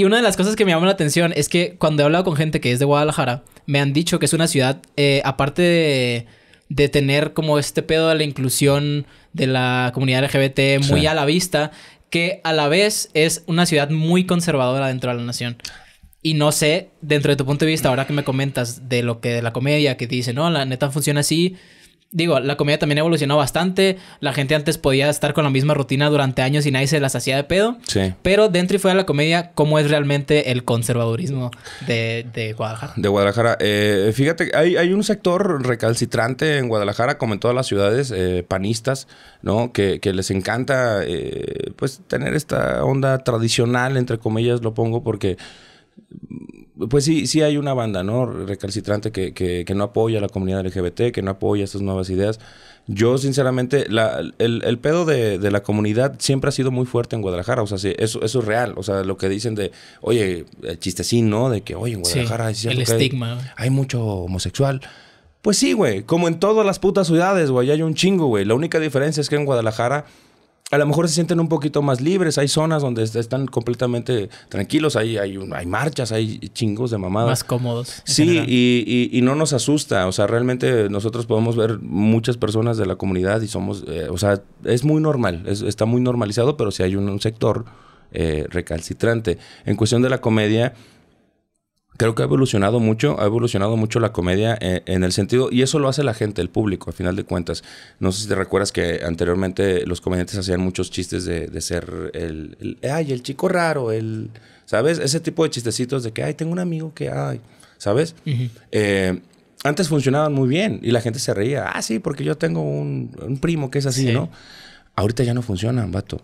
Y una de las cosas que me llama la atención es que cuando he hablado con gente que es de Guadalajara, me han dicho que es una ciudad, eh, aparte de, tener como este pedo de la inclusión de la comunidad LGBT muy a la vista, que a la vez es una ciudad muy conservadora dentro de la nación. Y no sé, dentro de tu punto de vista, ahora que me comentas de lo que de la comedia, que dice, no, la neta funciona así, digo, la comedia también evolucionó bastante. La gente antes podía estar con la misma rutina durante años y nadie se las hacía de pedo. Sí. Pero dentro y fuera de la comedia, ¿cómo es realmente el conservadurismo de, de Guadalajara? De Guadalajara. Eh, fíjate, hay, hay, un sector recalcitrante en Guadalajara, como en todas las ciudades, eh, panistas, ¿no? Que, les encanta, eh, pues, tener esta onda tradicional, entre comillas, lo pongo, porque pues sí, sí hay una banda, ¿no? Recalcitrante que, no apoya a la comunidad LGBT, que no apoya estas nuevas ideas. Yo, sinceramente, el, pedo de, la comunidad siempre ha sido muy fuerte en Guadalajara. O sea, eso, es real. O sea, lo que dicen de, oye, chistecín, ¿no? De que, oye, en Guadalajara el estigma. Hay, hay mucho homosexual. Pues sí, güey. Como en todas las putas ciudades, güey. Hay un chingo, güey. La única diferencia es que en Guadalajara a lo mejor se sienten un poquito más libres. Hay zonas donde están completamente tranquilos, hay, hay, hay marchas, hay chingos de mamadas. Más cómodos. Sí, y, no nos asusta. O sea, realmente nosotros podemos ver muchas personas de la comunidad y somos, eh, o sea, es muy normal, está muy normalizado, pero sí hay un, sector eh, recalcitrante. En cuestión de la comedia, creo que ha evolucionado mucho, ha evolucionado mucho la comedia eh, en, el sentido, y eso lo hace la gente, el público, a final de cuentas. No sé si te recuerdas que anteriormente los comediantes hacían muchos chistes de, ser el, ay, el chico raro, el, ¿sabes? Ese tipo de chistecitos de que, ay, tengo un amigo que, ay, ¿sabes? Eh, antes funcionaban muy bien y la gente se reía, ah, sí, porque yo tengo un, primo que es así, ¿no? Ahorita ya no funcionan, vato.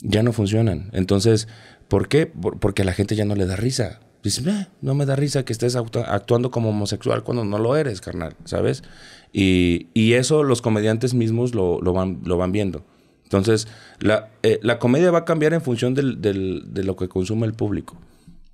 Ya no funcionan. Entonces, ¿por qué? porque a la gente ya no le da risa. Dices, pues, no me da risa que estés actuando como homosexual cuando no lo eres, carnal, ¿sabes? Y, eso los comediantes mismos lo, van, lo van viendo. Entonces, la, eh, comedia va a cambiar en función de lo que consume el público.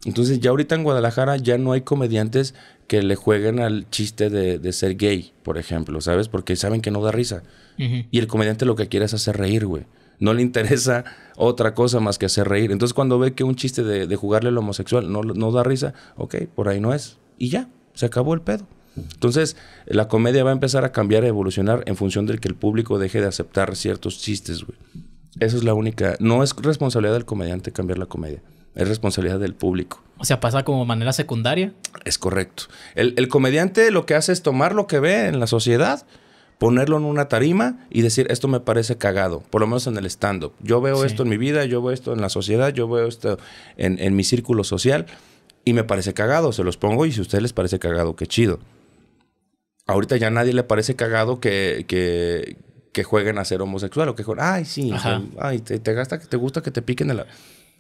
Entonces, ya ahorita en Guadalajara ya no hay comediantes que le jueguen al chiste de, ser gay, por ejemplo, ¿sabes? Porque saben que no da risa. Y el comediante lo que quiere es hacer reír, güey no le interesa otra cosa más que hacer reír. Entonces cuando ve que un chiste de, jugarle al homosexual no, no da risa, ok, por ahí no es. Y ya, se acabó el pedo. Entonces, la comedia va a empezar a cambiar, a evolucionar en función del que el público deje de aceptar ciertos chistes, güey. Esa es la única. No es responsabilidad del comediante cambiar la comedia. Es responsabilidad del público. O sea, pasa como manera secundaria. Es correcto. el comediante lo que hace es tomar lo que ve en la sociedad ponerlo en una tarima y decir, esto me parece cagado, por lo menos en el stand-up. Yo veo esto en mi vida, yo veo esto en la sociedad, yo veo esto en, mi círculo social y me parece cagado, se los pongo y si a ustedes les parece cagado, qué chido. Ahorita ya a nadie le parece cagado que, que, que jueguen a ser homosexual o que jueguen, ay, sí, ay, te, gasta, te gusta que te piquen la...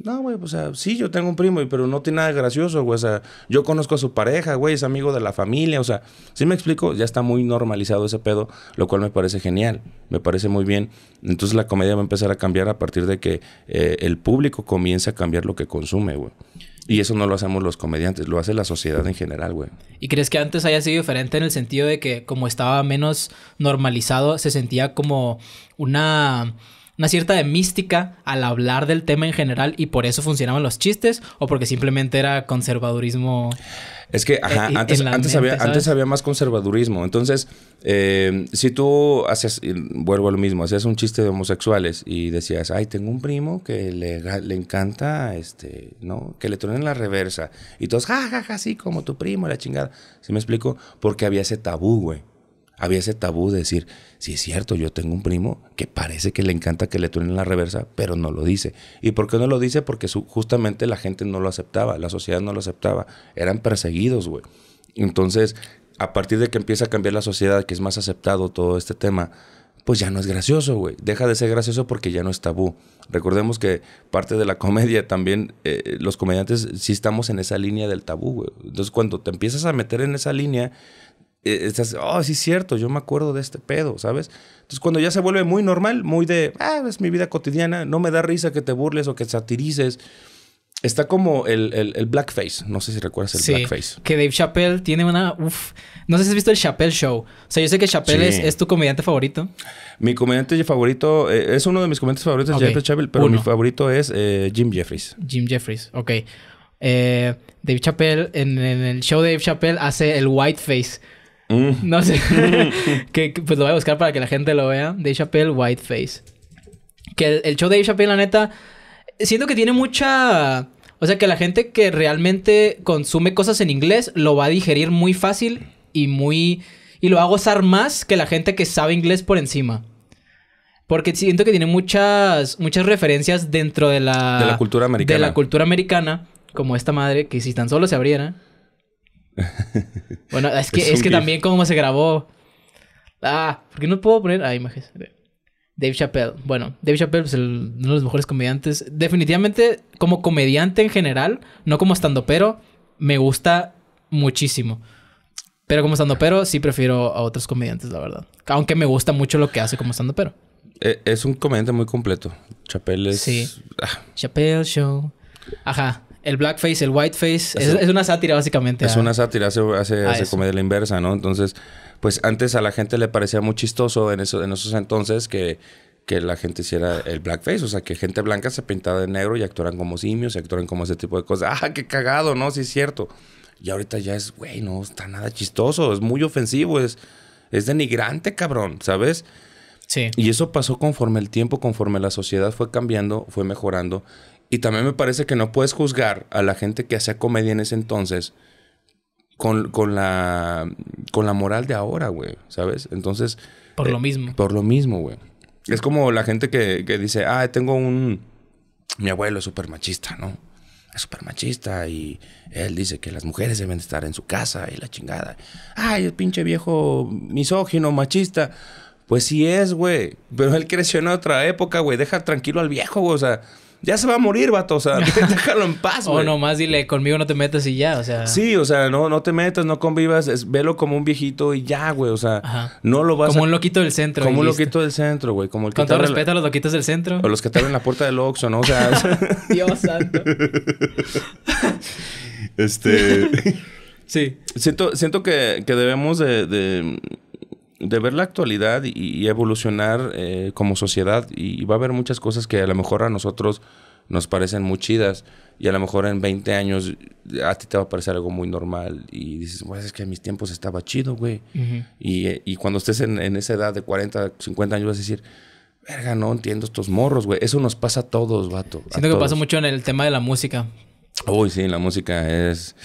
No, güey, pues, o sea, sí, yo tengo un primo, pero no tiene nada gracioso, güey. O sea, yo conozco a su pareja, güey, es amigo de la familia, o sea, sí me explico, ya está muy normalizado ese pedo, lo cual me parece genial, me parece muy bien. Entonces la comedia va a empezar a cambiar a partir de que eh, el público comience a cambiar lo que consume, güey. Y eso no lo hacemos los comediantes, lo hace la sociedad en general, güey. ¿Y crees que antes haya sido diferente en el sentido de que como estaba menos normalizado, se sentía como una una cierta de mística al hablar del tema en general y por eso funcionaban los chistes o porque simplemente era conservadurismo. Es que, eh, antes, había, antes, había, más conservadurismo. Entonces, eh, si tú hacías, vuelvo a lo mismo, hacías un chiste de homosexuales y decías, ay, tengo un primo que le, encanta, este, ¿no? Que le tronen la reversa. Y todos, jajaja, ja, ja, sí, como tu primo, la chingada. si me explico? Porque había ese tabú, güey había ese tabú de decir, si es cierto, yo tengo un primo que parece que le encanta que le truenen la reversa, pero no lo dice. ¿Y por qué no lo dice? Porque justamente la gente no lo aceptaba, la sociedad no lo aceptaba, eran perseguidos, güey. Entonces, a partir de que empieza a cambiar la sociedad, que es más aceptado todo este tema, pues ya no es gracioso, güey. Deja de ser gracioso porque ya no es tabú. Recordemos que parte de la comedia también, eh, los comediantes sí estamos en esa línea del tabú, güey. Entonces cuando te empiezas a meter en esa línea, eh, estás, oh, sí es cierto, yo me acuerdo de este pedo, ¿sabes? Entonces cuando ya se vuelve muy normal, muy de, ah, es mi vida cotidiana, no me da risa que te burles o que satirices. Está como el, el, el blackface, no sé si recuerdas el sí, blackface. Que Dave Chappelle tiene una, Uf, no sé si has visto el Chappelle Show. O sea, yo sé que Chappelle es, es, tu comediante favorito. Mi comediante favorito, eh, es uno de mis comediantes favoritos, okay. Chappelle, pero mi favorito es eh, Jim Jeffries. Jim Jeffries, ok. Dave Chappelle, en, en el show de Dave Chappelle hace el whiteface. Mm. No sé. Mm. que, pues lo voy a buscar para que la gente lo vea. Dave Chappelle, Whiteface. Que el, show de Dave Chappelle, la neta, siento que tiene mucha... O sea, que la gente que realmente consume cosas en inglés lo va a digerir muy fácil y muy... Y lo va a gozar más que la gente que sabe inglés por encima. Porque siento que tiene muchas, muchas referencias dentro de la... De la cultura americana. De la cultura americana. Como esta madre, que si tan solo se abriera bueno, es que, es, que también como se grabó. Ah, porque no puedo poner. Ah, imágenes. Dave Chappelle. Bueno, Dave Chappelle es pues, uno de los mejores comediantes. Definitivamente, como comediante en general, no como estando pero, me gusta muchísimo. Pero como estando pero, sí prefiero a otros comediantes, la verdad. Aunque me gusta mucho lo que hace como estando pero. E, es un comediante muy completo. Chappelle es. Sí. Ah. Chappelle Show. Ajá el blackface, el whiteface. Es, una sátira, básicamente. Es una sátira, hace, comedia la inversa, ¿no? Entonces, pues antes a la gente le parecía muy chistoso en, eso, en esos entonces que, que la gente hiciera el blackface. O sea, que gente blanca se pintaba de negro y actuaran como simios, y actuaran como ese tipo de cosas. ¡Ah, qué cagado! No, sí es cierto. Y ahorita ya es, güey, no está nada chistoso, es muy ofensivo, es, es denigrante, cabrón, ¿sabes? Sí. Y eso pasó conforme el tiempo, conforme la sociedad fue cambiando, fue mejorando y también me parece que no puedes juzgar a la gente que hacía comedia en ese entonces con, la, con la moral de ahora, güey, ¿sabes? Entonces... Por lo eh, mismo. Por lo mismo, güey. Es como la gente que, que dice, ah, tengo un... Mi abuelo es súper machista, ¿no? Es súper machista y él dice que las mujeres deben estar en su casa y la chingada. Ay, el pinche viejo misógino, machista. Pues sí es, güey. Pero él creció en otra época, güey. Deja tranquilo al viejo, güey. O sea ya se va a morir, vato. O sea, déjalo en paz, güey. O nomás dile, conmigo no te metas y ya, o sea. Sí, o sea, no, no te metas, no convivas. Es, velo como un viejito y ya, güey. O sea, no lo vas como a... Como un loquito del centro. Como un loquito del centro, güey. Como el que Con todo respeto a los loquitos del centro. O los que te abren la puerta del Oxxo, ¿no? O sea... Dios santo. este... sí. Siento, siento que, debemos de de ver la actualidad y, evolucionar eh, como sociedad. Y, va a haber muchas cosas que a lo mejor a nosotros nos parecen muy chidas y a lo mejor en 20 años a ti te va a parecer algo muy normal y dices, pues es que en mis tiempos estaba chido, güey. Eh, y, cuando estés en, esa edad de 40, 50 años vas a decir, verga, no entiendo estos morros, güey. Eso nos pasa a todos, vato. Siento que pasa mucho en el tema de la música. Uy, sí, la música es...